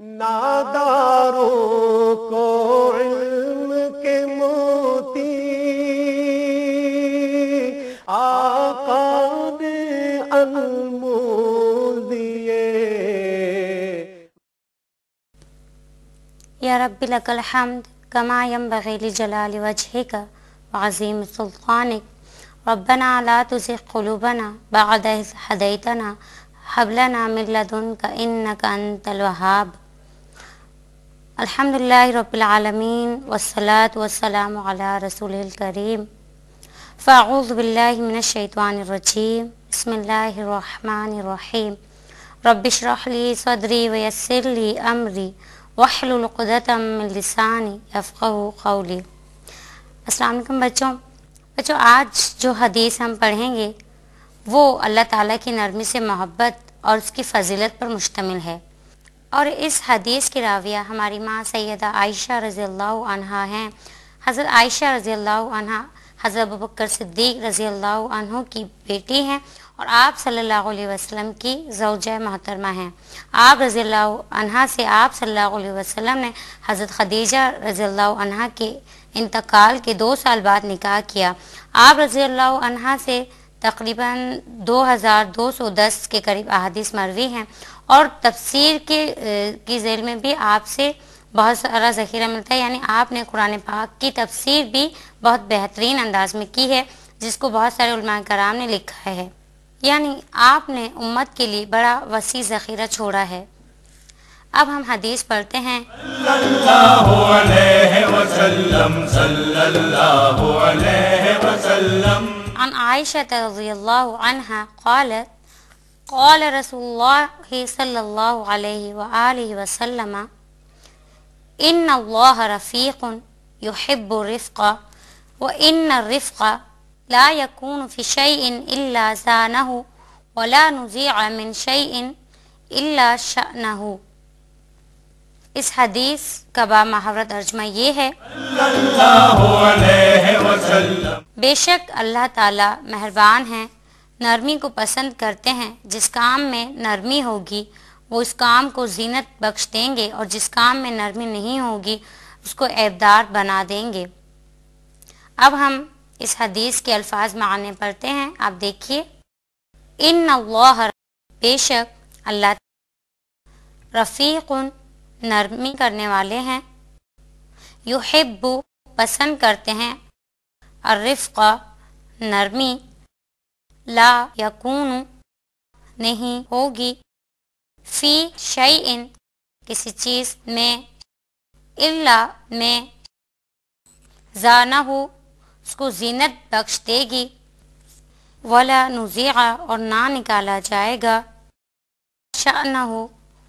يا رب لك الحمد كما ينبغي لجلال وجهك وعظيم سلطانك ربنا لا تزغ قلوبنا بعد إذ هديتنا هب لنا من لدنك إنك أنت الوهاب अल्हम्दुलिल्लाह रबालमीन वसलात वसलाम रसूल करीम फ़ाऊज़बिल्लिमिनशैतवानरजीम बसमीम रबिशरहली सदरी वयसरली अमरी वहलुलक़दतमिलसानी अफ़ू कौली असलकम बच्चों बच्चों आज जो हदीस हम पढ़ेंगे वो अल्लाह ताला की नरमी से मोहब्बत और उसकी फजीलत पर मुश्तमिल है और इस हदीस की राविया हमारी माँ सैदा आयशा रज़ी अल्लाह हैं हज़रत आयशा रज़ी अल्लाह हज़रत बकर सिद्दीक रज़ी अल्लाह की बेटी हैं और आप सल्लल्लाहु अलैहि वसल्लम की जौज मोहतरमा हैं आप रज़ी अल्लाह से आप सल्लल्लाहु अलैहि वसल्लम ने हज़रत खदीजा रज़ी अल्लाह के इंतकाल के दो साल बाद निकाह किया आप रज़ी अल्लाह से तकरीबन 2210 के करीब अहादीस मरवी हैं और तफसीर के की जेल में भी आपसे बहुत सारा जखीरा मिलता है यानी आपने कुरान पाक की तफसीर भी बहुत बेहतरीन अंदाज में की है जिसको बहुत सारे कराम ने लिखा है यानी आपने उम्मत के लिए बड़ा वसी जखीरा छोड़ा है अब हम हदीस पढ़ते हैं عن عائشة رضي الله عنها قالت قال رسول الله صلى الله عليه وآله وسلم إن الله رفيق يحب الرفق وإن الرفق لا يكون في شيء إلا زانه ولا نزيع من شيء إلا شأنه इस हदीस का बा महावरत अर्जमा ये है बेशक अल्लाह ताला मेहरबान है नरमी को पसंद करते हैं जिस काम में नरमी होगी वो उस काम को जीनत बख्श देंगे और जिस काम में नरमी नहीं होगी उसको ऐबदार बना देंगे अब हम इस हदीस के अल्फाज मानने पड़ते हैं आप देखिए इन बेशक अल्लाह रफ़ीक़ नरमी करने वाले हैं यू पसंद करते हैं अर्रफ़ नरमी ला यकून नहीं होगी फी शयन किसी चीज़ में इल्ला में जाना हो उसको जीनत बख्श देगी वाला नुज़िया और ना निकाला जाएगा शाह न हो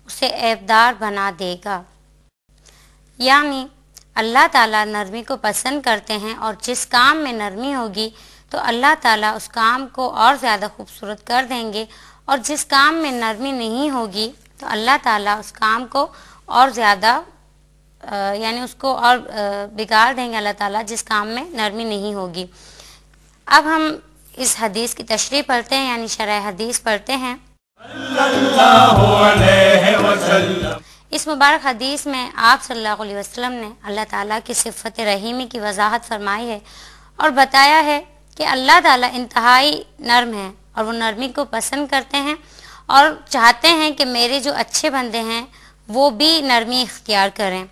उसे ऐबदार बना देगा यानी अल्लाह ताला नरमी को पसंद करते हैं और जिस काम में नरमी होगी तो अल्लाह ताला उस काम को और ज़्यादा खूबसूरत कर देंगे और जिस काम में नरमी नहीं होगी तो अल्लाह ताला उस काम को और ज़्यादा यानी उसको और बिगाड़ देंगे अल्लाह ताला जिस काम में नरमी नहीं होगी अब हम इस हदीस की तशरी पढ़ते हैं यानी शरा हदीस पढ़ते हैं इस मुबारक हदीस में आप सल्लल्लाहु अलैहि वसल्लम ने अल्लाह ताला की सिफत रहीमी की वजाहत फरमाई है और बताया है कि अल्लाह ताला इंतहाई नर्म है और वो नरमी को पसंद करते हैं और चाहते हैं कि मेरे जो अच्छे बंदे हैं वो भी नरमी इख्तियार करें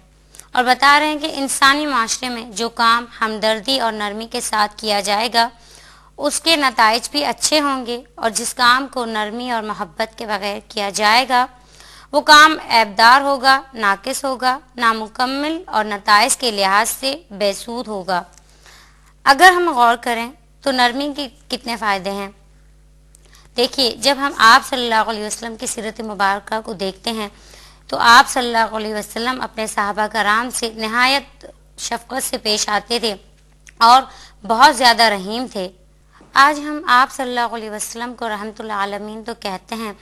और बता रहे हैं कि इंसानी माशरे में जो काम हमदर्दी और नरमी के साथ किया जाएगा उसके नतज भी अच्छे होंगे और जिस काम को नरमी और मोहब्बत के बगैर किया जाएगा वो काम ऐबदार होगा नाकस होगा नामुकम्मल और नतज के लिहाज से बेसूद होगा अगर हम गौर करें तो नर्मिंग के कितने फ़ायदे हैं देखिए जब हम आप सल्लल्लाहु अलैहि वसल्लम की सीरत मुबारक को देखते हैं तो आप सल्लल्लाहु अलैहि वसल्लम अपने साहबा कराम से नहायत शफकत से पेश आते थे और बहुत ज़्यादा रहीम थे आज हम आप सल्लल्लाहु अलैहि वसल्लम को रहमतुल्लाह आलमीन तो कहते हैं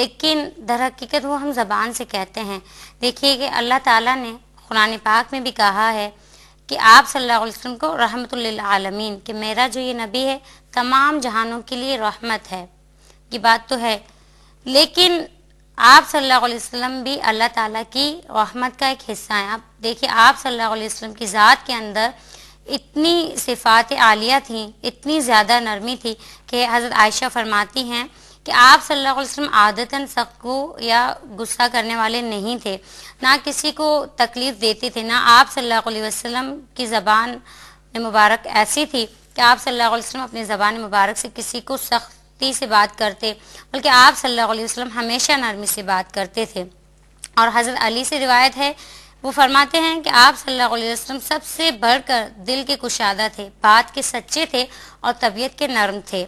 लेकिन दर हकीकत वो हम ज़बान से कहते हैं देखिए कि अल्लाह ताला ने कुरान पाक में भी कहा है कि आप सल्लल्लाहु अलैहि वसल्लम को रहमतुल्लिल आलमीन कि मेरा जो ये नबी है तमाम जहानों के लिए रहमत है ये बात तो है लेकिन आप सल्लल्लाहु अलैहि वसल्लम भी अल्लाह ताला की रहमत का एक हिस्सा है आप देखिए आप सल्लल्लाहु अलैहि वसल्लम की ज़ात के अंदर इतनी सिफात आलिया थी इतनी ज़्यादा नरमी थी कि हज़रत आयशा फरमाती हैं कि आप सल्लल्लाहु अलैहि वसल्लम आदतन सख्त या गुस्सा करने वाले नहीं थे ना किसी को तकलीफ़ देते थे ना आप सल्लल्लाहु अलैहि वसल्लम की ज़बान मुबारक ऐसी थी कि आप सल्लल्लाहु अलैहि वसल्लम अपनी ज़बान मुबारक से किसी को सख्ती से बात करते बल्कि आप सल्लल्लाहु अलैहि वसल्लम हमेशा नरमी से बात करते थे और हज़रत अली से रिवायत है वो फरमाते हैं कि आप सल्लल्लाहु अलैहि वसल्लम सबसे बढ़कर दिल के कुशादा थे बात के सच्चे थे और तबीयत के नरम थे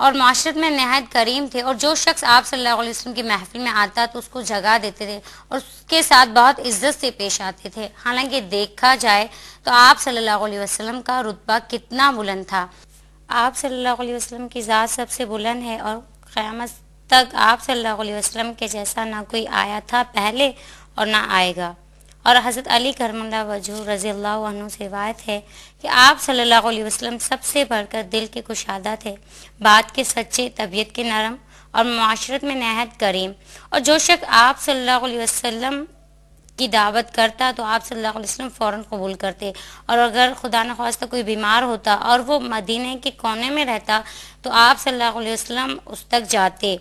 और माशरत में नहायत करीम थे और जो शख्स आप सल्लल्लाहु अलैहि वसल्लम की महफिल में आता तो उसको जगा देते थे और उसके साथ बहुत इज्जत से पेश आते थे हालांकि देखा जाए तो आप सल्लल्लाहु अलैहि वसल्लम का रुतबा कितना बुलंद था आप सल्लल्लाहु अलैहि वसल्लम की ज़ात सबसे बुलंद है और क़्यामत तक आप सल्लल्लाहु अलैहि वसल्लम के जैसा ना कोई आया था पहले और ना आएगा और हज़रत अली करमल्ला वजू रज़ी अल्लाह से रिवायत है कि आप सल्लल्लाहु अलैहि वसल्लम सबसे बढ़कर दिल के कुशादा थे बात के सच्चे तबीयत के नरम और माशरत में नहायत करीम और जो शख्स आप सल्लल्लाहु अलैहि वसल्लम की दावत करता तो आप सल्लल्लाहु अलैहि वसल्लम फ़ौरन कबूल करते और अगर खुदा न खास्ता कोई बीमार होता और वो मदीने के कोने में रहता तो आप सल्लल्लाहु अलैहि वसल्लम उस तक जाते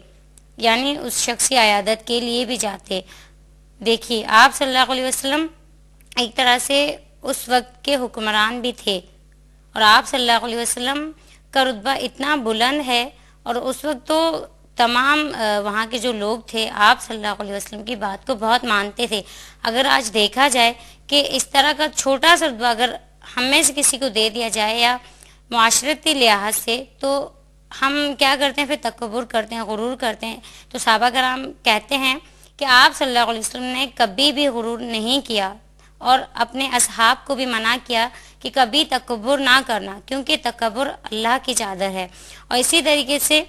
यानी उस शख्स की आयादत के लिए भी जाते देखिए आप सल्लल्लाहु अलैहि वसल्लम एक तरह से उस वक्त के हुक्मरान भी थे और आप सल्लल्लाहु अलैहि वसल्लम का रुतबा इतना बुलंद है और उस वक्त तो तमाम वहाँ के जो लोग थे आप सल्लल्लाहु अलैहि वसल्लम की बात को बहुत मानते थे अगर आज देखा जाए कि इस तरह का छोटा सा रुतबा अगर हमें से किसी को दे दिया जाए या माशरती लिहाज से तो हम क्या करते हैं फिर तकबर करते हैं गुरूर करते हैं तो साहबा कराम कहते हैं कि आप सल्लल्लाहु अलैहि वसल्लम ने कभी भी गुरूर नहीं किया और अपने असहाब को भी मना किया कि कभी तकबर ना करना क्योंकि तकबर अल्लाह की चादर है और इसी तरीके से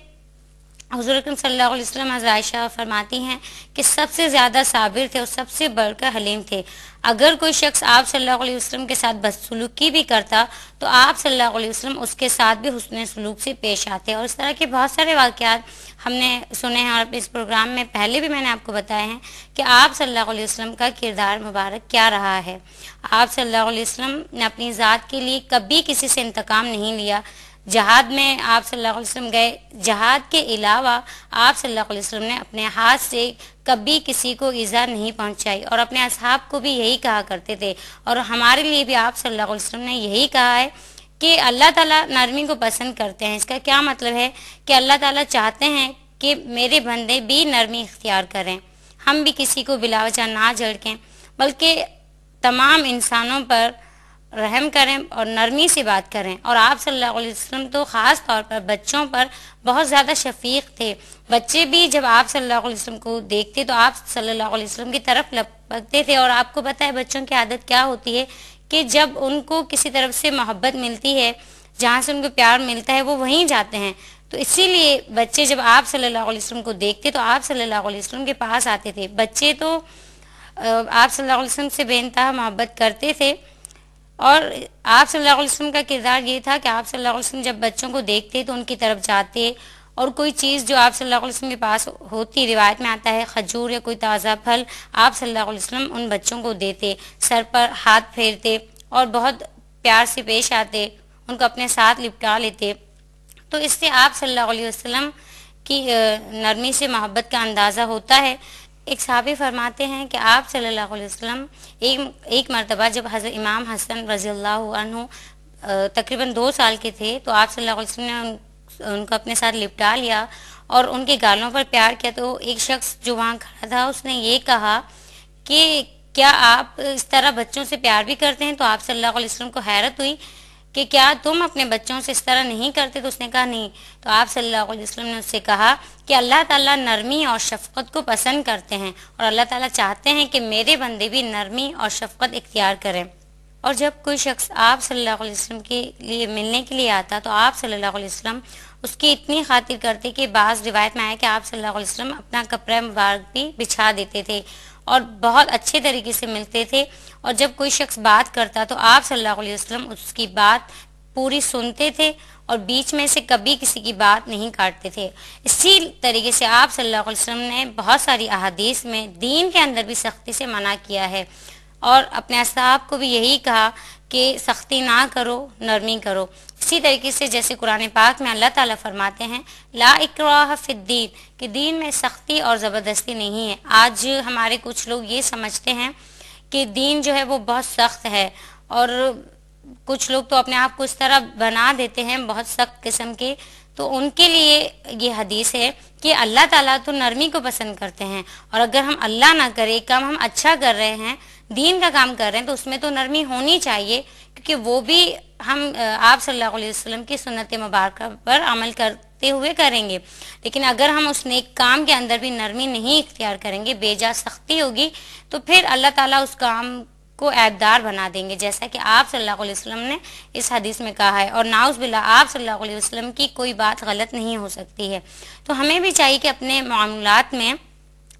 हज़रतम आयशा फरमाती हैं कि सबसे ज़्यादा साबिर थे और सबसे बढ़कर हलीम थे अगर कोई शख्स आप सल्लल्लाहु अलैहि वसल्लम के साथ बदसलूकी भी करता तो आप सल्लल्लाहु अलैहि वसल्लम उसके साथ भी हसन सलूक से पेश आते और इस तरह के बहुत सारे वाक़ात हमने सुने हैं और इस प्रोग्राम में पहले भी मैंने आपको बताए हैं कि आप सल्लल्लाहु का किरदार मुबारक क्या रहा है आप सल्लल्लाहु अलैहि ने अपनी ज़ात के लिए कभी किसी से इंतकाम नहीं लिया जहाद में आप सल्लल्लाहु अलैहि वसल्लम गए जहाद के अलावा आप सल्लल्लाहु अलैहि वसल्लम ने अपने हाथ से कभी किसी को ईज़ा नहीं पहुंचाई और अपने असहाब को भी यही कहा करते थे और हमारे लिए भी आप सल्लल्लाहु अलैहि वसल्लम ने यही कहा है कि अल्लाह ताला नरमी को पसंद करते हैं इसका क्या मतलब है कि अल्लाह ताला चाहते हैं कि मेरे बंदे भी नरमी इख्तियार करें हम भी किसी को बिलावजा ना झड़कें बल्कि तमाम इंसानों पर रहम करें और नरमी से बात करें और आप सल्लल्लाहु अलैहि वसल्लम तो ख़ास तौर पर बच्चों पर बहुत ज़्यादा शफीक थे बच्चे भी जब आप सल्लल्लाहु अलैहि वसल्लम को देखते तो आप सल्लल्लाहु अलैहि वसल्लम की तरफ लपकते थे और आपको पता है बच्चों की आदत क्या होती है कि जब उनको किसी तरफ से मोहब्बत मिलती है जहाँ से उनको प्यार मिलता है वो वहीं जाते हैं तो इसीलिए बच्चे जब आप सल्लल्लाहु अलैहि वसल्लम को देखते तो आप सल्लल्लाहु अलैहि वसल्लम के पास आते थे बच्चे तो आप सल्लल्लाहु अलैहि वसल्लम से बेनतहा मोहब्बत करते थे और आप सल्लल्लाहु अलैहि वसल्लम का किरदार ये था कि आप सल्लल्लाहु अलैहि वसल्लम जब बच्चों को देखते तो उनकी तरफ जाते और कोई चीज़ जो आप सल्लल्लाहु अलैहि वसल्लम के पास होती रिवायत में आता है खजूर या कोई ताज़ा फल आप सल्लल्लाहु अलैहि वसल्लम उन बच्चों को देते सर पर हाथ फेरते और बहुत प्यार से पेश आते उनको अपने साथ लिपटा लेते तो इससे आप सल्लल्लाहु अलैहि वसल्लम की नरमी से मोहब्बत का अंदाज़ा होता है एक सहाबी फरमाते हैं कि आप सल्लल्लाहु अलैहि वसल्लम एक एक मरतबा जब हज़र इमाम हसन रज़ी अल्लाह तकरीबन दो साल के थे तो आप सल्लल्लाहु अलैहि वसल्लम ने उन, उनको अपने साथ लिपटा लिया और उनके गालों पर प्यार किया तो एक शख्स जो वहाँ खड़ा था उसने ये कहा कि क्या आप इस तरह बच्चों से प्यार भी करते हैं तो आप सल्लल्लाहु अलैहि वसल्लम को हैरत हुई कि क्या तुम अपने बच्चों से इस तरह नहीं करते तो उसने कहा नहीं तो आप सल्लल्लाहु अलैहि वसल्लम ने उससे कहा कि अल्लाह ताला नरमी और शफकत को पसंद करते हैं और अल्लाह ताला चाहते हैं कि मेरे बंदे भी नरमी और शफकत इख्तियार करें और जब कोई शख्स आप सल्लल्लाहु अलैहि वसल्लम के लिए मिलने के लिए आता तो आप सल्लल्लाहु अलैहि वसल्लम उसकी इतनी खातिर करते कि बाज़ रिवायत में आया कि आप सल्लल्लाहु अलैहि वसल्लम अपना कपड़ा मुबारक भी बिछा देते थे और बहुत अच्छे तरीके से मिलते थे और जब कोई शख्स बात करता तो आप सल्लल्लाहु अलैहि वसल्लम उसकी बात पूरी सुनते थे और बीच में से कभी किसी की बात नहीं काटते थे इसी तरीके से आप सल्लल्लाहु अलैहि वसल्लम ने बहुत सारी अहादीस में दीन के अंदर भी सख्ती से मना किया है और अपने असहाब को भी यही कहा कि सख्ती ना करो नरमी करो इसी तरीके से जैसे कुरान पाक में अल्लाह ताला फरमाते हैं ला इकराह कि दीन में सख्ती और ज़बरदस्ती नहीं है आज हमारे कुछ लोग ये समझते हैं कि दीन जो है वो बहुत सख्त है और कुछ लोग तो अपने आप को इस तरह बना देते हैं बहुत सख्त किस्म के तो उनके लिए ये हदीस है कि अल्लाह ताला तो नरमी को पसंद करते हैं और अगर हम अल्लाह ना करें कम हम अच्छा कर रहे हैं दीन का काम कर रहे हैं तो उसमें तो नरमी होनी चाहिए क्योंकि वो भी हम आप सल्लल्लाहु अलैहि वसल्लम की सुन्नत मुबारक पर अमल करते हुए करेंगे लेकिन अगर हम उस नेक काम के अंदर भी नरमी नहीं इख्तियार करेंगे बेजा सख्ती होगी तो फिर अल्लाह ताला उस काम को ऐबदार बना देंगे जैसा कि आप सल्लल्लाहु अलैहि वसल्लम ने इस हदीस में कहा है और नाउस बिल्ला आप सल्लल्लाहु अलैहि वसल्लम की कोई बात गलत नहीं हो सकती है तो हमें भी चाहिए कि अपने मामूलत में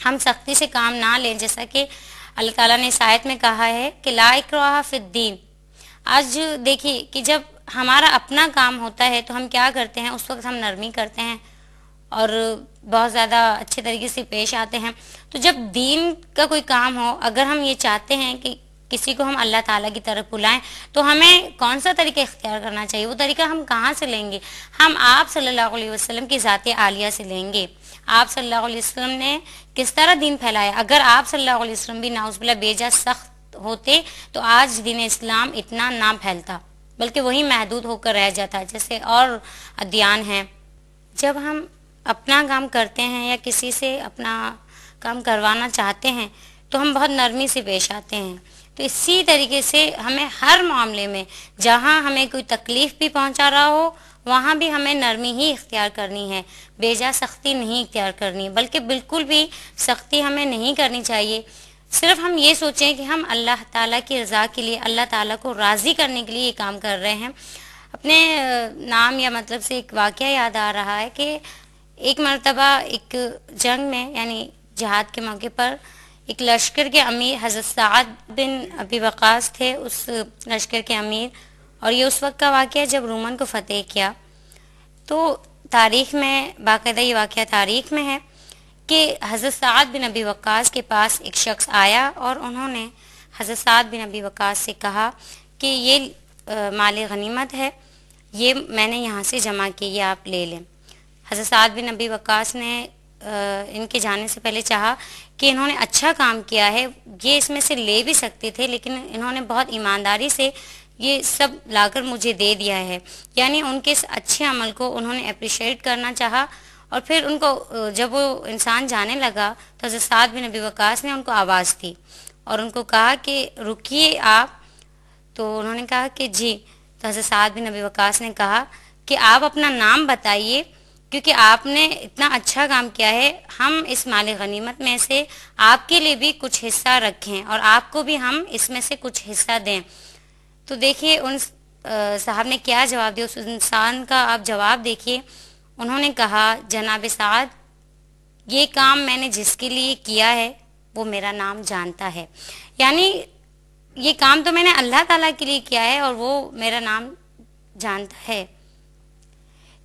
हम सख्ती से काम ना लें जैसा कि अल्लाह ताला ने इस आयत में कहा है कि लाइक रहा फिद्दीन आज देखिए कि जब हमारा अपना काम होता है तो हम क्या करते हैं उस वक्त हम नरमी करते हैं और बहुत ज़्यादा अच्छे तरीके से पेश आते हैं तो जब दीन का कोई काम हो अगर हम ये चाहते हैं कि किसी को हम अल्लाह ताला की तरफ बुलाएं तो हमें कौन सा तरीका इख्तियार करना चाहिए वो तरीका हम कहाँ से लेंगे हम आप सल्लल्लाहु अलैहि वसल्लम की ज़ात आलिया से लेंगे आप सल्लल्लाहु अलैहि वसल्लम ने किस तरह दीन फैलाया अगर आप सल्लल्लाहु अलैहि वसल्लम भी नाउजबिल्ला बेजा सख्त होते तो आज दिन इस्लाम इतना ना फैलता बल्कि वही महदूद होकर रह जाता जैसे और अध्ययन हैं जब हम अपना काम करते हैं या किसी से अपना काम करवाना चाहते हैं तो हम बहुत नरमी से पेश आते हैं तो इसी तरीके से हमें हर मामले में जहाँ हमें कोई तकलीफ भी पहुंचा रहा हो वहां भी हमें नरमी ही इख्तियार करनी है बेजा सख्ती नहीं इख्तियार करनी बल्कि बिल्कुल भी सख्ती हमें नहीं करनी चाहिए सिर्फ हम ये सोचें कि हम अल्लाह ताला की रज़ा के लिए अल्लाह ताला को राज़ी करने के लिए ये काम कर रहे हैं अपने नाम या मतलब से एक वाक़ याद आ रहा है कि एक मरतबा एक जंग में यानी जहाद के मौके पर एक लश्कर के अमीर हजरत साद बिन अबी वक़ास थे उस लश्कर के अमीर और ये उस वक्त का वाक़ जब रोमन को फतेह किया तो तारीख में बाकायदा ये वाक़ तारीख में है कि हज़रत साद बिन अबी वक्स के पास एक शख्स आया और उन्होंने हज़रत साद बिन अबी वक़ास से कहा कि ये माल गनीमत है ये मैंने यहाँ से जमा की ये आप ले लें हज़रत साद बिन अबी वक्स ने इनके जाने से पहले चाहा कि इन्होंने अच्छा काम किया है ये इसमें से ले भी सकते थे लेकिन इन्होंने बहुत ईमानदारी से ये सब लाकर मुझे दे दिया है यानी उनके इस अच्छे अमल को उन्होंने अप्रिशिएट करना चाहा और फिर उनको जब वो इंसान जाने लगा तो साद बिन नबी वकास ने उनको आवाज़ दी और उनको कहा कि रुकिए आप तो उन्होंने कहा कि जी तो हजरत साद बिन नबी वकास ने कहा कि आप अपना नाम बताइए क्योंकि आपने इतना अच्छा काम किया है हम इस माल गनीमत में से आपके लिए भी कुछ हिस्सा रखें और आपको भी हम इसमें से कुछ हिस्सा दें तो देखिए उन साहब ने क्या जवाब दिया उस इंसान का आप जवाब देखिए उन्होंने कहा जनाब साद ये काम मैंने जिसके लिए किया है वो मेरा नाम जानता है यानी ये काम तो मैंने अल्लाह ताला के लिए किया है और वो मेरा नाम जानता है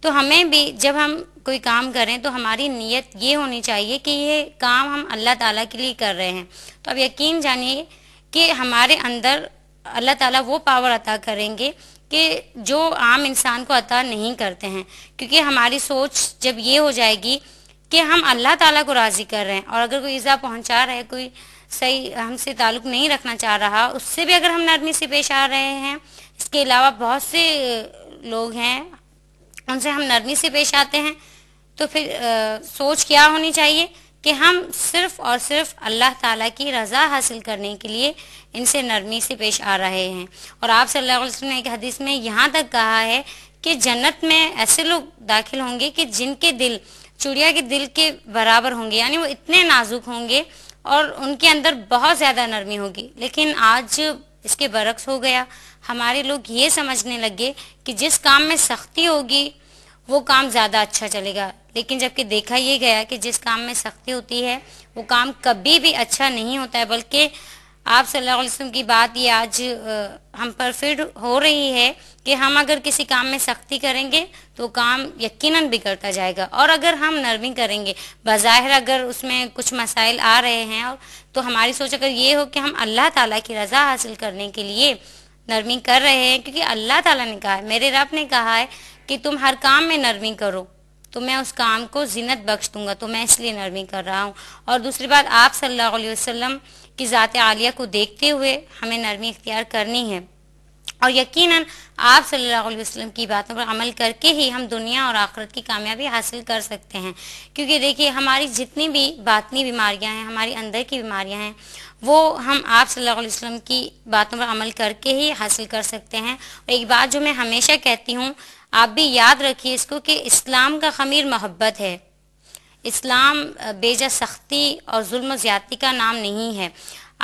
तो हमें भी जब हम कोई काम करें तो हमारी नीयत ये होनी चाहिए कि ये काम हम अल्लाह ताला के लिए कर रहे हैं तो अब यकीन जानिए कि हमारे अंदर अल्लाह ताला वो पावर अता करेंगे कि जो आम इंसान को अता नहीं करते हैं क्योंकि हमारी सोच जब ये हो जाएगी कि हम अल्लाह ताला को राज़ी कर रहे हैं और अगर कोई ईजा पहुंचा रहा है कोई सही हमसे ताल्लुक़ नहीं रखना चाह रहा उससे भी अगर हम नरमी से पेश आ रहे हैं इसके अलावा बहुत से लोग हैं उनसे हम नरमी से पेश आते हैं तो फिर आ, सोच क्या होनी चाहिए कि हम सिर्फ और सिर्फ अल्लाह ताला की रज़ा हासिल करने के लिए इनसे नरमी से पेश आ रहे हैं और आप सल्लल्लाहु अलैहि वसल्लम ने एक हदीस में यहाँ तक कहा है कि जन्नत में ऐसे लोग दाखिल होंगे कि जिनके दिल चुड़िया के दिल के बराबर होंगे यानी वो इतने नाजुक होंगे और उनके अंदर बहुत ज़्यादा नरमी होगी लेकिन आज इसके बरक्स हो गया हमारे लोग ये समझने लगे कि जिस काम में सख्ती होगी वो काम ज़्यादा अच्छा चलेगा लेकिन जबकि देखा ये गया कि जिस काम में सख्ती होती है वो काम कभी भी अच्छा नहीं होता है बल्कि आप सल्लल्लाहु अलैहि वसल्लम की बात ये आज हम पर फिर हो रही है कि हम अगर किसी काम में सख्ती करेंगे तो काम यकीनन बिगड़ता जाएगा और अगर हम नरमी करेंगे बाहर अगर उसमें कुछ मसाइल आ रहे हैं और तो हमारी सोच अगर ये हो कि हम अल्लाह ताला की रज़ा हासिल करने के लिए नरमी कर रहे हैं क्योंकि अल्लाह ताला ने कहा है मेरे रब ने कहा है कि तुम हर काम में नरमी करो तो मैं उस काम को जिनत बख्श दूंगा तो मैं इसलिए नरमी कर रहा हूँ और दूसरी बात आप सल्लल्लाहु अलैहि वसल्लम की ज़ात आलिया को देखते हुए हमें नरमी इख्तियार करनी है और यकीनन आप सल्लल्लाहु अलैहि वसल्लम की बातों पर अमल करके ही हम दुनिया और आखरत की कामयाबी हासिल कर सकते हैं क्योंकि देखिए हमारी जितनी भी बातनी बीमारियां हैं हमारी अंदर की बीमारियां हैं वो हम आप सल्लल्लाहु अलैहि वसल्लम की बातों पर अमल करके ही हासिल कर सकते हैं और एक बात जो मैं हमेशा कहती हूँ आप भी याद रखिए इसको कि इस्लाम का खमीर मोहब्बत है इस्लाम बेजा सख्ती और जुल्म ज़्यादती का नाम नहीं है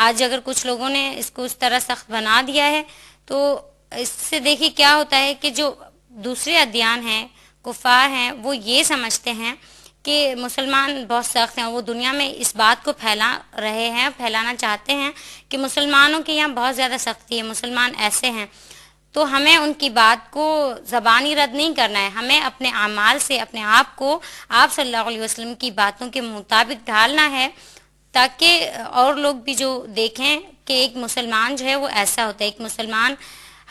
आज अगर कुछ लोगों ने इसको इस तरह सख्त बना दिया है तो इससे देखिए क्या होता है कि जो दूसरे अध्ययन हैं कुफार हैं वो ये समझते हैं कि मुसलमान बहुत सख्त हैं वो दुनिया में इस बात को फैला रहे हैं फैलाना चाहते हैं कि मुसलमानों के यहाँ बहुत ज़्यादा सख्ती है मुसलमान ऐसे हैं तो हमें उनकी बात को जबानी रद्द नहीं करना है हमें अपने अमाल से अपने आप को आप सल्लल्लाहु अलैहि वसल्लम की बातों के मुताबिक ढालना है ताकि और लोग भी जो देखें कि एक मुसलमान जो है वो ऐसा होता है एक मुसलमान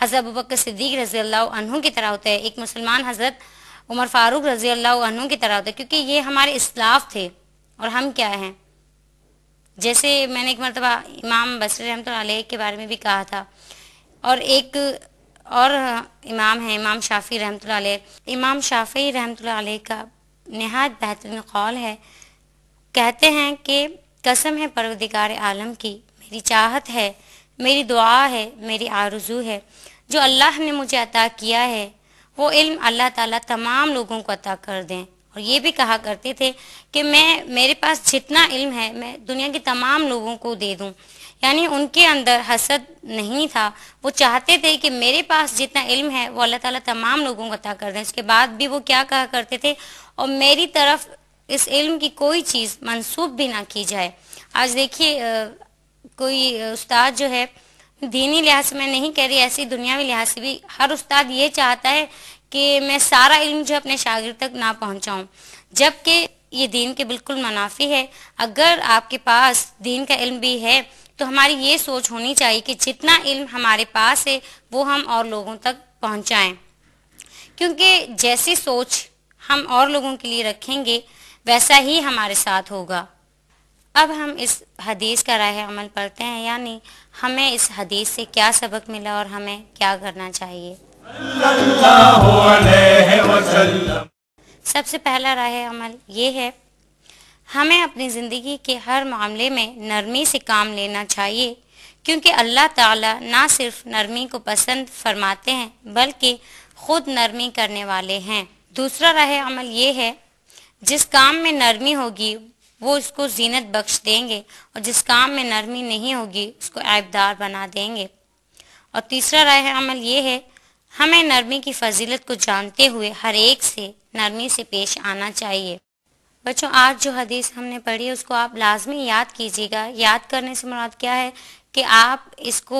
हजरत बकर सिद्दीक रजी अल्लाह की तरह होता है एक मुसलमान हजरत उमर फारूक रजी अल्लाह की तरह होता है क्योंकि ये हमारे इसलाफ थे और हम क्या हैं जैसे मैंने एक मरतबा इमाम बसर रहमत के बारे में भी कहा था और एक और इमाम हैं इमाम शाफ़ी रहमत इमाम शाफ़ी रहमत का नहायत बेहतरीन कौल है कहते हैं कि कसम है परवदिगार आलम की मेरी चाहत है मेरी दुआ है मेरी आरजू है जो अल्लाह ने मुझे अता किया है वो इल्म अल्लाह ताला तमाम लोगों को अता कर दें और ये भी कहा करते थे कि मैं मेरे पास जितना इल्म है मैं दुनिया के तमाम लोगों को दे दूँ यानी उनके अंदर हसद नहीं था वो चाहते थे कि मेरे पास जितना इल्म है वो अल्लाह ताला तमाम लोगों को अता कर दें उसके बाद भी वो क्या कहा करते थे और मेरी तरफ इस इल्म की कोई चीज़ मनसूब भी ना की जाए आज देखिए कोई उस्ताद जो है दीनी लिहाज से मैं नहीं कह रही ऐसी दुनियावी लिहाज से भी हर उस्ताद ये चाहता है कि मैं सारा इल्म जो अपने शागिर तक ना पहुँचाऊँ जबकि ये दीन के बिल्कुल मुनाफी है अगर आपके पास दीन का इल्म भी है तो हमारी ये सोच होनी चाहिए कि जितना इल्म हमारे पास है वो हम और लोगों तक पहुंचाएं क्योंकि जैसी सोच हम और लोगों के लिए रखेंगे वैसा ही हमारे साथ होगा अब हम इस हदीस का राय अमल पढ़ते हैं यानी हमें इस हदीस से क्या सबक मिला और हमें क्या करना चाहिए सबसे पहला राय अमल ये है हमें अपनी ज़िंदगी के हर मामले में नरमी से काम लेना चाहिए क्योंकि अल्लाह ताला ना सिर्फ नरमी को पसंद फरमाते हैं बल्कि खुद नरमी करने वाले हैं दूसरा राह अमल ये है जिस काम में नरमी होगी वो उसको जीनत बख्श देंगे और जिस काम में नरमी नहीं होगी उसको ऐबदार बना देंगे और तीसरा राह अमल ये है हमें नरमी की फजीलत को जानते हुए हर एक से नरमी से पेश आना चाहिए बच्चों आज जो हदीस हमने पढ़ी है उसको आप लाजमी याद कीजिएगा याद करने से मुराद क्या है कि आप इसको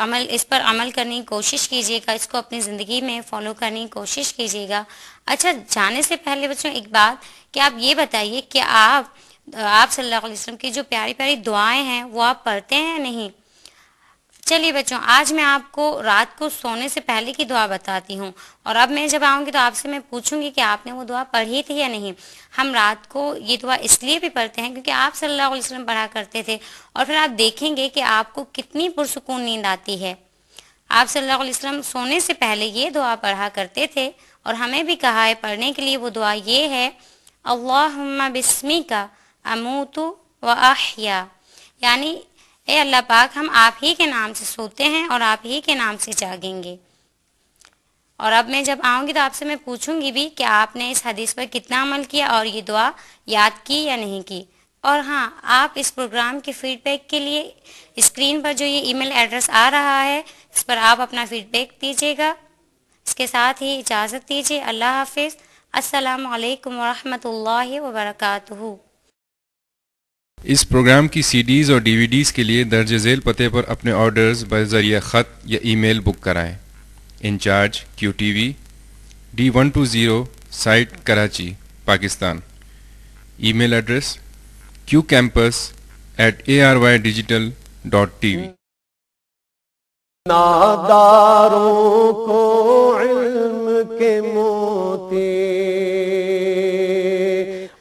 अमल इस पर अमल करने की कोशिश कीजिएगा इसको अपनी ज़िंदगी में फॉलो करने की कोशिश कीजिएगा अच्छा जाने से पहले बच्चों एक बात कि आप ये बताइए कि आप आप सल्लल्लाहु अलैहि वसल्लम की जो प्यारी प्यारी दुआएं हैं वो आप पढ़ते हैं या नहीं चलिए बच्चों आज मैं आपको रात को सोने से पहले की दुआ बताती हूँ और अब मैं जब आऊँगी तो आपसे मैं पूछूंगी कि आपने वो दुआ पढ़ी थी या नहीं हम रात को ये दुआ इसलिए भी पढ़ते हैं क्योंकि आप सल्लल्लाहु अलैहि वसल्लम पढ़ा करते थे और फिर आप देखेंगे कि आपको कितनी पुरसकून नींद आती है आप सल्लल्लाहु अलैहि वसल्लम सोने से पहले ये दुआ पढ़ा करते थे और हमें भी कहा है पढ़ने के लिए वो दुआ ये है अल्लाह बिस्मी का अमूतु व आहिया यानी ए अल्लाह पाक हम आप ही के नाम से सोते हैं और आप ही के नाम से जागेंगे और अब मैं जब आऊँगी तो आपसे मैं पूछूंगी भी कि आपने इस हदीस पर कितना अमल किया और ये दुआ याद की या नहीं की और हाँ आप इस प्रोग्राम के फीडबैक के लिए स्क्रीन पर जो ये ईमेल एड्रेस आ रहा है इस पर आप अपना फीडबैक दीजिएगा इसके साथ ही इजाज़त दीजिए अल्लाह हाफिज़ असलकम व वर्का इस प्रोग्राम की सीडीज़ और डीवीडीज़ के लिए दर्ज झेल पते पर अपने ऑर्डर्स बजरिया ख़त या ईमेल बुक कराएं। Incharge Q T V D one two zero site Karachi Pakistan email address Q campus at A R Y digital dot T V नादारों को इल्म के मोती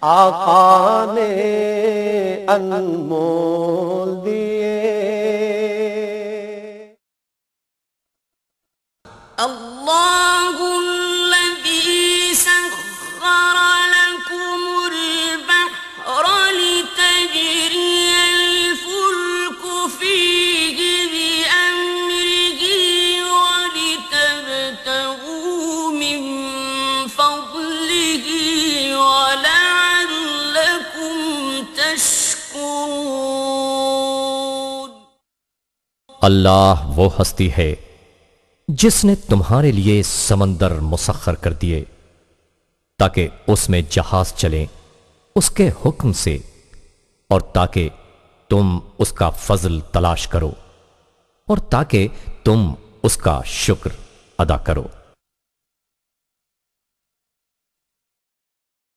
आका ने अनमोल दिए अल्लाह अल्लाह वो हस्ती है जिसने तुम्हारे लिए समंदर मुसखर कर दिए ताकि उसमें जहाज चलें उसके हुक्म से और ताकि तुम उसका फजल तलाश करो और ताकि तुम उसका शुक्र अदा करो